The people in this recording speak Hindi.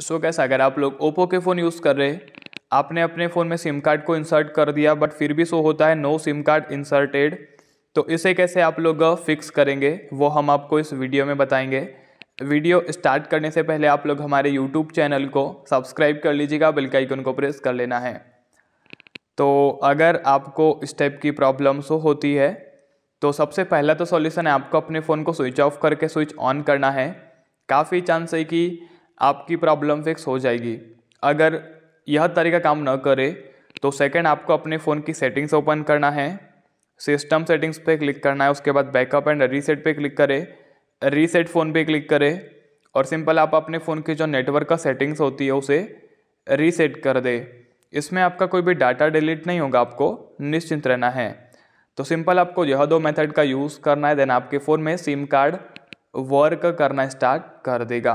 सो कैसा गैस अगर आप लोग ओप्पो के फ़ोन यूज़ कर रहे हैं आपने अपने फ़ोन में सिम कार्ड को इंसर्ट कर दिया बट फिर भी सो होता है नो सिम कार्ड इंसर्टेड तो इसे कैसे आप लोग फिक्स करेंगे वो हम आपको इस वीडियो में बताएंगे वीडियो स्टार्ट करने से पहले आप लोग हमारे यूट्यूब चैनल को सब्सक्राइब कर लीजिएगा बेल आइकन को प्रेस कर लेना है तो अगर आपको इस टाइप की प्रॉब्लम सो होती है तो सबसे पहला तो सॉल्यूशन है आपको अपने फ़ोन को स्विच ऑफ करके स्विच ऑन करना है काफ़ी चांस है कि आपकी प्रॉब्लम फिक्स हो जाएगी अगर यह तरीका काम न करे तो सेकंड आपको अपने फ़ोन की सेटिंग्स ओपन करना है सिस्टम सेटिंग्स पे क्लिक करना है उसके बाद बैकअप एंड रीसेट पे क्लिक करें रीसेट फ़ोन पे क्लिक करें और सिंपल आप अपने फ़ोन की जो नेटवर्क का सेटिंग्स होती है उसे रीसेट कर दे इसमें आपका कोई भी डाटा डिलीट नहीं होगा आपको निश्चिंत रहना है तो सिंपल आपको यह दो मेथड का यूज़ करना है देन आपके फ़ोन में सिम कार्ड वर्क करना स्टार्ट कर देगा